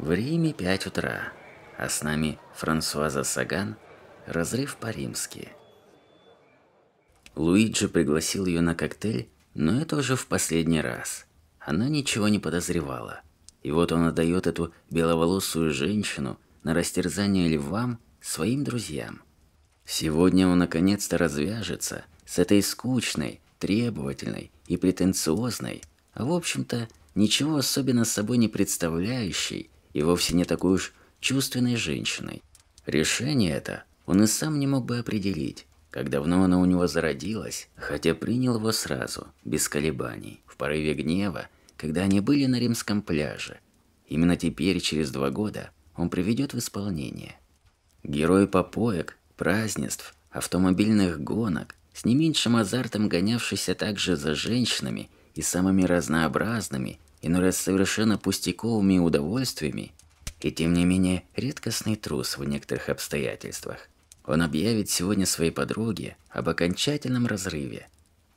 В Риме 5 утра, а с нами Франсуаза Саган, разрыв по-римски. Луиджи пригласил ее на коктейль, но это уже в последний раз. Она ничего не подозревала. И вот он отдает эту беловолосую женщину на растерзание львам своим друзьям. Сегодня он наконец-то развяжется с этой скучной, требовательной и претенциозной, а в общем-то ничего особенно собой не представляющей и вовсе не такой уж чувственной женщиной. Решение это он и сам не мог бы определить, как давно оно у него зародилось, хотя принял его сразу, без колебаний, в порыве гнева, когда они были на римском пляже. Именно теперь, через два года, он приведет в исполнение. Герой попоек, празднеств, автомобильных гонок, с не меньшим азартом гонявшийся также за женщинами и самыми разнообразными, иной раз совершенно пустяковыми удовольствиями, и тем не менее редкостный трус в некоторых обстоятельствах. Он объявит сегодня своей подруге об окончательном разрыве.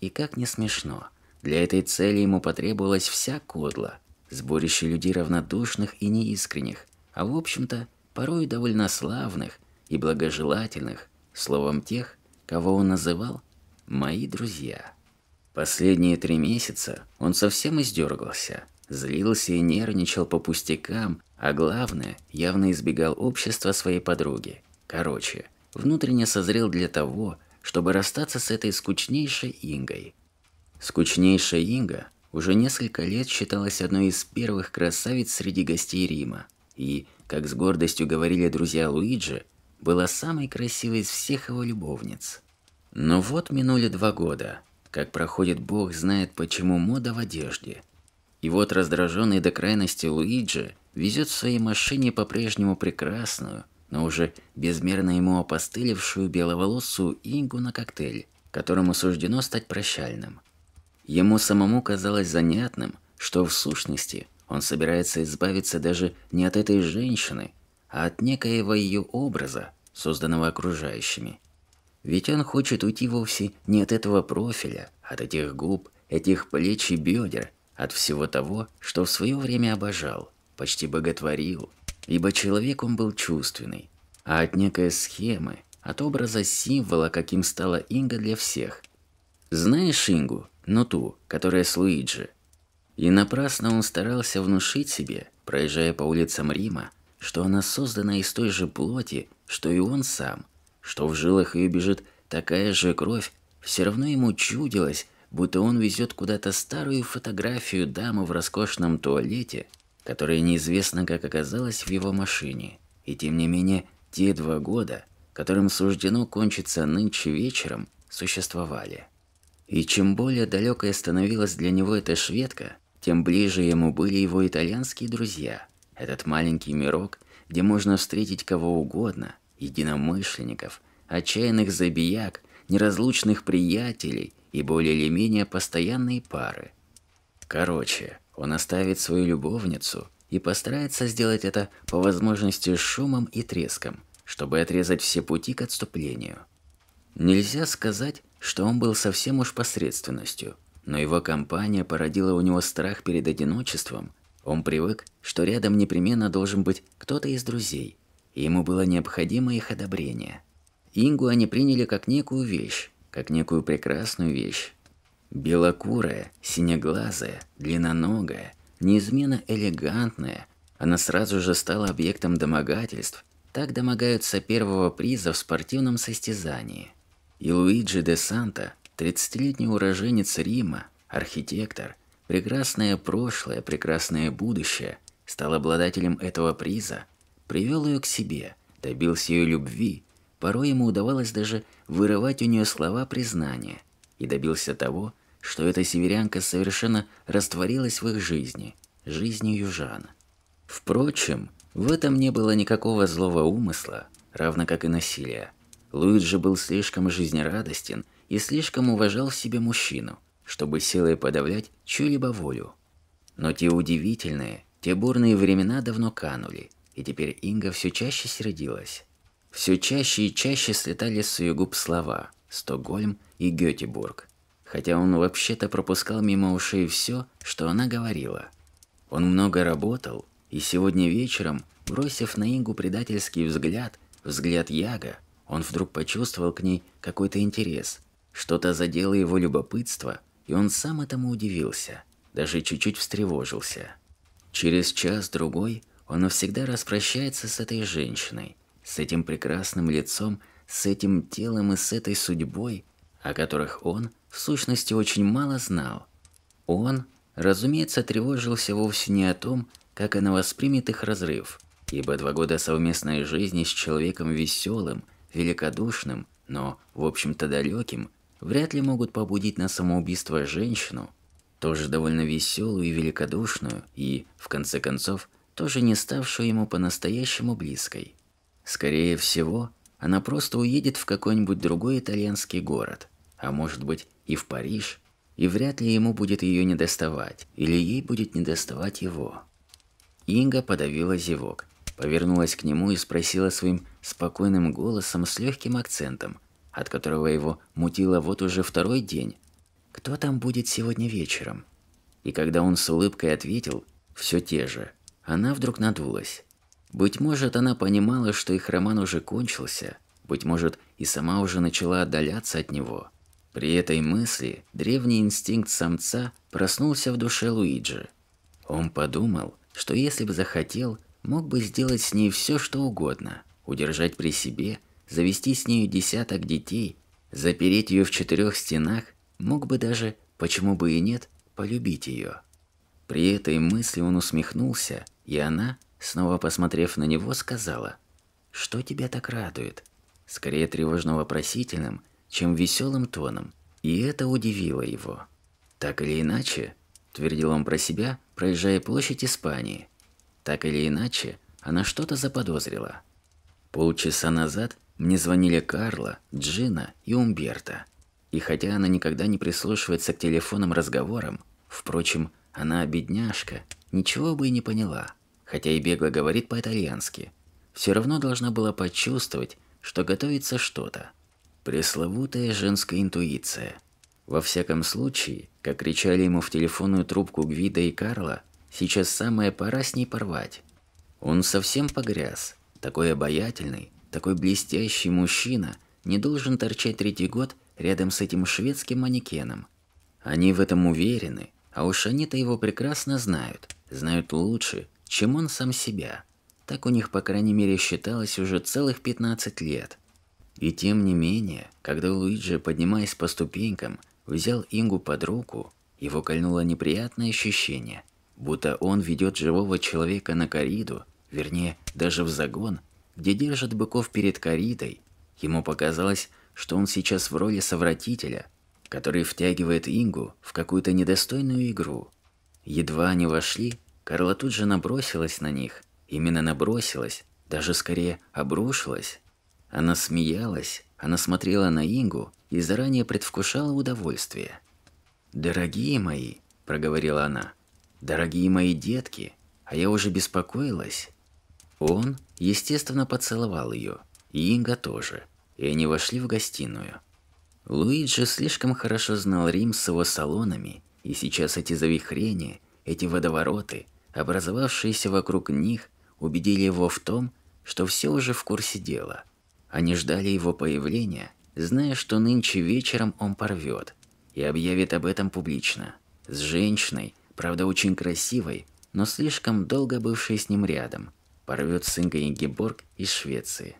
И как не смешно, для этой цели ему потребовалась вся кодла, сборище людей равнодушных и неискренних, а в общем-то порой довольно славных и благожелательных, словом тех, кого он называл «мои друзья». Последние три месяца он совсем издергался, злился и нервничал по пустякам, а главное, явно избегал общества своей подруги. Короче, внутренне созрел для того, чтобы расстаться с этой скучнейшей Ингой. Скучнейшая Инга уже несколько лет считалась одной из первых красавиц среди гостей Рима и, как с гордостью говорили друзья Луиджи, была самой красивой из всех его любовниц. Но вот минули два года, как проходит бог знает почему мода в одежде. И вот раздраженный до крайности Луиджи везет в своей машине по-прежнему прекрасную, но уже безмерно ему опостылевшую беловолосую Ингу на коктейль, которому суждено стать прощальным. Ему самому казалось занятным, что в сущности он собирается избавиться даже не от этой женщины, а от некоего ее образа, созданного окружающими – ведь он хочет уйти вовсе не от этого профиля, а от этих губ, этих плеч и бедер, от всего того, что в свое время обожал, почти боготворил, ибо человек он был чувственный, а от некой схемы, от образа символа, каким стала Инга для всех. Знаешь Ингу, ну ту, которая с Луиджи? И напрасно он старался внушить себе, проезжая по улицам Рима, что она создана из той же плоти, что и он сам, что в жилах ее бежит такая же кровь, все равно ему чудилось, будто он везет куда-то старую фотографию дамы в роскошном туалете, которая неизвестно как оказалась в его машине. И тем не менее, те два года, которым суждено кончиться нынче вечером, существовали. И чем более далекой становилась для него эта шведка, тем ближе ему были его итальянские друзья. Этот маленький мирок, где можно встретить кого угодно – единомышленников, отчаянных забияк, неразлучных приятелей и более или менее постоянные пары. Короче, он оставит свою любовницу и постарается сделать это по возможности шумом и треском, чтобы отрезать все пути к отступлению. Нельзя сказать, что он был совсем уж посредственностью, но его компания породила у него страх перед одиночеством. Он привык, что рядом непременно должен быть кто-то из друзей, Ему было необходимо их одобрение. Ингу они приняли как некую вещь, как некую прекрасную вещь. Белокурая, синеглазая, длинноногая, неизменно элегантная, она сразу же стала объектом домогательств. Так домогаются первого приза в спортивном состязании. И Луиджи де Санта, 30-летний уроженец Рима, архитектор, прекрасное прошлое, прекрасное будущее, стал обладателем этого приза – Привел ее к себе, добился ее любви. Порой ему удавалось даже вырывать у нее слова признания. И добился того, что эта северянка совершенно растворилась в их жизни, жизни южан. Впрочем, в этом не было никакого злого умысла, равно как и насилия. Луиджи был слишком жизнерадостен и слишком уважал в себе мужчину, чтобы силой подавлять чью-либо волю. Но те удивительные, те бурные времена давно канули – и теперь Инга все чаще сердилась. Все чаще и чаще слетали с ее губ слова «Стокгольм» и «Гетебург», хотя он вообще-то пропускал мимо ушей все, что она говорила. Он много работал, и сегодня вечером, бросив на Ингу предательский взгляд, взгляд Яга, он вдруг почувствовал к ней какой-то интерес. Что-то задело его любопытство, и он сам этому удивился, даже чуть-чуть встревожился. Через час-другой он навсегда распрощается с этой женщиной, с этим прекрасным лицом, с этим телом и с этой судьбой, о которых он, в сущности, очень мало знал. Он, разумеется, тревожился вовсе не о том, как она воспримет их разрыв, ибо два года совместной жизни с человеком веселым, великодушным, но, в общем-то, далеким, вряд ли могут побудить на самоубийство женщину, тоже довольно веселую и великодушную, и, в конце концов, тоже не ставшую ему по-настоящему близкой. Скорее всего, она просто уедет в какой-нибудь другой итальянский город, а может быть и в Париж, и вряд ли ему будет ее недоставать, или ей будет недоставать его. Инга подавила зевок, повернулась к нему и спросила своим спокойным голосом с легким акцентом, от которого его мутило вот уже второй день, «Кто там будет сегодня вечером?» И когда он с улыбкой ответил, все те же – она вдруг надулась. Быть может, она понимала, что их роман уже кончился, быть может, и сама уже начала отдаляться от него. При этой мысли древний инстинкт самца проснулся в душе Луиджи. Он подумал, что если бы захотел, мог бы сделать с ней все, что угодно, удержать при себе, завести с нею десяток детей, запереть ее в четырех стенах, мог бы даже, почему бы и нет, полюбить ее. При этой мысли он усмехнулся, и она, снова посмотрев на него, сказала, «Что тебя так радует?» Скорее тревожно-вопросительным, чем веселым тоном, и это удивило его. «Так или иначе», – твердил он про себя, проезжая площадь Испании, «так или иначе, она что-то заподозрила». Полчаса назад мне звонили Карла, Джина и Умберто. И хотя она никогда не прислушивается к телефонным разговорам, впрочем, она, бедняжка, ничего бы и не поняла, хотя и бегло говорит по-итальянски. Все равно должна была почувствовать, что готовится что-то. Пресловутая женская интуиция. Во всяком случае, как кричали ему в телефонную трубку Гвида и Карла, сейчас самое пора с ней порвать. Он совсем погряз. Такой обаятельный, такой блестящий мужчина не должен торчать третий год рядом с этим шведским манекеном. Они в этом уверены, а уж они-то его прекрасно знают, знают лучше, чем он сам себя. Так у них, по крайней мере, считалось уже целых 15 лет. И тем не менее, когда Луиджи, поднимаясь по ступенькам, взял Ингу под руку, его кольнуло неприятное ощущение, будто он ведет живого человека на кориду, вернее, даже в загон, где держат быков перед коридой. Ему показалось, что он сейчас в роли совратителя – который втягивает Ингу в какую-то недостойную игру. Едва они вошли, Карла тут же набросилась на них. Именно набросилась, даже скорее обрушилась. Она смеялась, она смотрела на Ингу и заранее предвкушала удовольствие. «Дорогие мои», – проговорила она, – «дорогие мои детки, а я уже беспокоилась». Он, естественно, поцеловал ее, и Инга тоже, и они вошли в гостиную. Луиджи слишком хорошо знал Рим с его салонами, и сейчас эти завихрения, эти водовороты, образовавшиеся вокруг них, убедили его в том, что все уже в курсе дела. Они ждали его появления, зная, что нынче вечером он порвет, и объявит об этом публично. С женщиной, правда очень красивой, но слишком долго бывшей с ним рядом, порвет с Ингеборг из Швеции.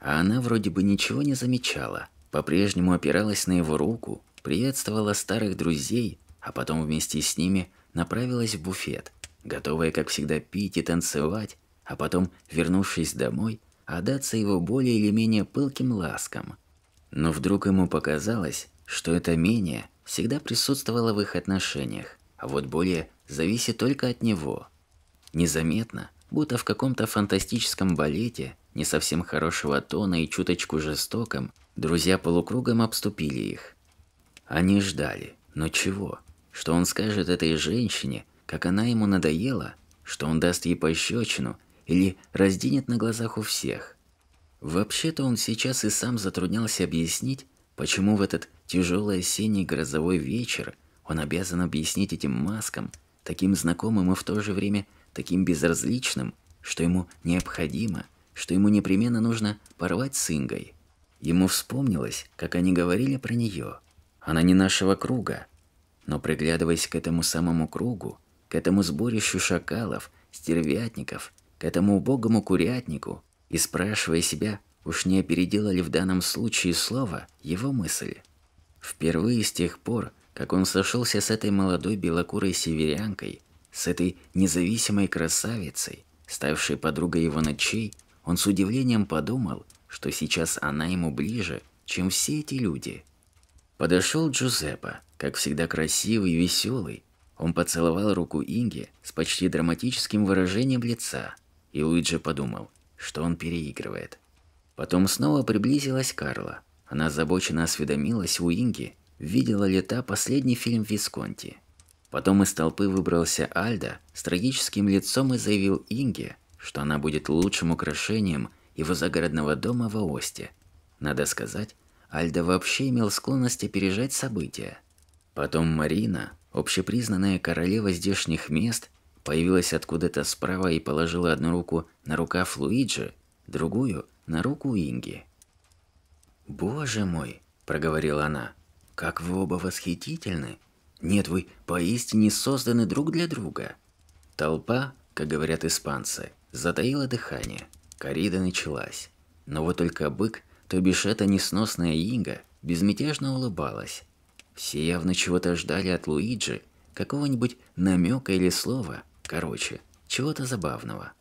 А она вроде бы ничего не замечала – по-прежнему опиралась на его руку, приветствовала старых друзей, а потом вместе с ними направилась в буфет, готовая, как всегда, пить и танцевать, а потом, вернувшись домой, отдаться его более или менее пылким ласкам. Но вдруг ему показалось, что это менее всегда присутствовало в их отношениях, а вот более зависит только от него. Незаметно, будто в каком-то фантастическом балете, не совсем хорошего тона и чуточку жестоком, Друзья полукругом обступили их. Они ждали. Но чего? Что он скажет этой женщине, как она ему надоела? Что он даст ей пощечину? Или разденет на глазах у всех? Вообще-то он сейчас и сам затруднялся объяснить, почему в этот тяжелый осенний грозовой вечер он обязан объяснить этим маскам, таким знакомым и в то же время таким безразличным, что ему необходимо, что ему непременно нужно порвать с Ингой. Ему вспомнилось, как они говорили про нее. Она не нашего круга. Но приглядываясь к этому самому кругу, к этому сборищу шакалов, стервятников, к этому убогому курятнику, и спрашивая себя, уж не опередило ли в данном случае слово его мысль. Впервые с тех пор, как он сошелся с этой молодой белокурой северянкой, с этой независимой красавицей, ставшей подругой его ночей, он с удивлением подумал, что сейчас она ему ближе, чем все эти люди. Подошел Джузеппе, как всегда красивый и веселый. Он поцеловал руку Инги с почти драматическим выражением лица, и Луиджи подумал, что он переигрывает. Потом снова приблизилась Карла. Она озабоченно осведомилась у Инги, видела ли та последний фильм Висконти. Потом из толпы выбрался Альда с трагическим лицом и заявил Инге, что она будет лучшим украшением – его загородного дома в Осте, Надо сказать, Альда вообще имел склонность опережать события. Потом Марина, общепризнанная королева здешних мест, появилась откуда-то справа и положила одну руку на рукав Луиджи, другую – на руку Инги. «Боже мой!» – проговорила она. «Как вы оба восхитительны! Нет, вы поистине созданы друг для друга!» Толпа, как говорят испанцы, затаила дыхание – Корида началась. Но вот только бык, то бишь эта несносная Инга, безмятежно улыбалась. Все явно чего-то ждали от Луиджи, какого-нибудь намека или слова, короче, чего-то забавного.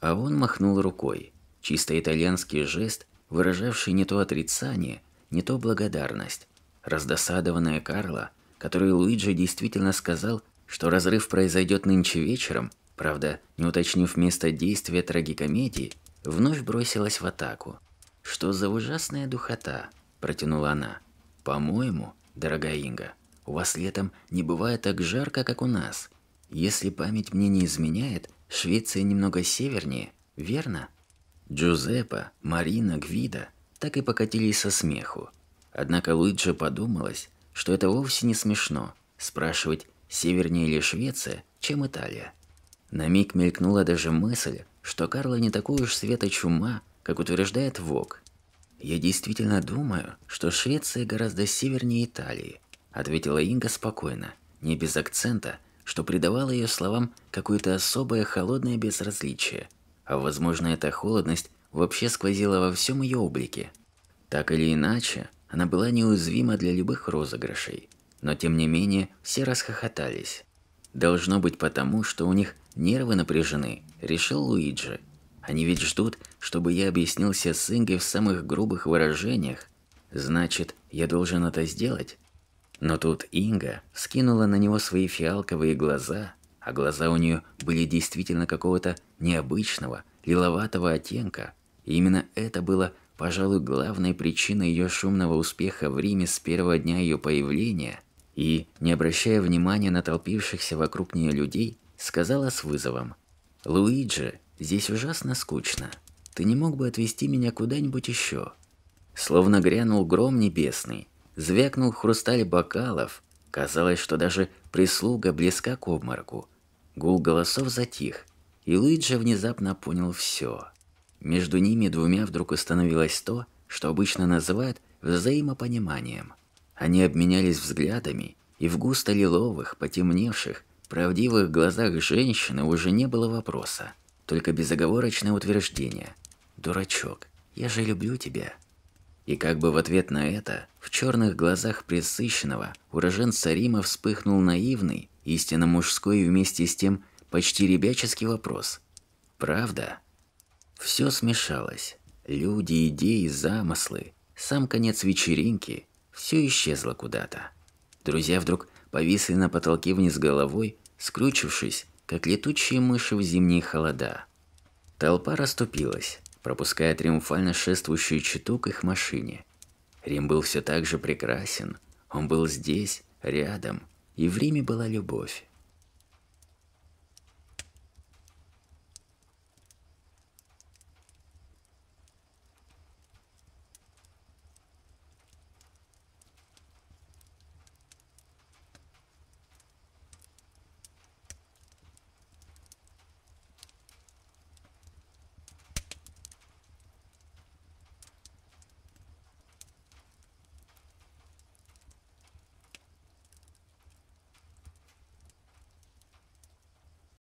А он махнул рукой, чисто итальянский жест, выражавший не то отрицание, не то благодарность. Раздосадованная Карла, которой Луиджи действительно сказал, что разрыв произойдет нынче вечером, правда, не уточнив место действия трагикомедии, вновь бросилась в атаку. «Что за ужасная духота?» – протянула она. «По-моему, дорогая Инга, у вас летом не бывает так жарко, как у нас. Если память мне не изменяет, Швеция немного севернее, верно?» Джузеппа, Марина, Гвида так и покатились со смеху. Однако Луиджи подумалось, что это вовсе не смешно спрашивать, севернее ли Швеция, чем Италия. На миг мелькнула даже мысль, что Карла не такой уж света чума, как утверждает Вог. «Я действительно думаю, что Швеция гораздо севернее Италии», ответила Инга спокойно, не без акцента, что придавало ее словам какое-то особое холодное безразличие. А возможно, эта холодность вообще сквозила во всем ее облике. Так или иначе, она была неуязвима для любых розыгрышей. Но тем не менее, все расхохотались. Должно быть потому, что у них нервы напряжены, решил Луиджи. Они ведь ждут, чтобы я объяснился с Ингой в самых грубых выражениях. Значит, я должен это сделать? Но тут Инга скинула на него свои фиалковые глаза, а глаза у нее были действительно какого-то необычного, лиловатого оттенка. И именно это было, пожалуй, главной причиной ее шумного успеха в Риме с первого дня ее появления. И, не обращая внимания на толпившихся вокруг нее людей, сказала с вызовом – «Луиджи, здесь ужасно скучно. Ты не мог бы отвезти меня куда-нибудь еще?» Словно грянул гром небесный, звякнул хрусталь бокалов. Казалось, что даже прислуга близка к обморку. Гул голосов затих, и Луиджи внезапно понял все. Между ними двумя вдруг установилось то, что обычно называют взаимопониманием. Они обменялись взглядами, и в густо лиловых, потемневших, в правдивых глазах женщины уже не было вопроса, только безоговорочное утверждение. «Дурачок, я же люблю тебя». И как бы в ответ на это, в черных глазах пресыщенного уроженца Рима вспыхнул наивный, истинно мужской и вместе с тем почти ребяческий вопрос. «Правда?» Все смешалось. Люди, идеи, замыслы, сам конец вечеринки – все исчезло куда-то. Друзья вдруг повисли на потолке вниз головой, скручившись, как летучие мыши в зимние холода. Толпа расступилась, пропуская триумфально шествующую читу к их машине. Рим был все так же прекрасен. Он был здесь, рядом, и в Риме была любовь.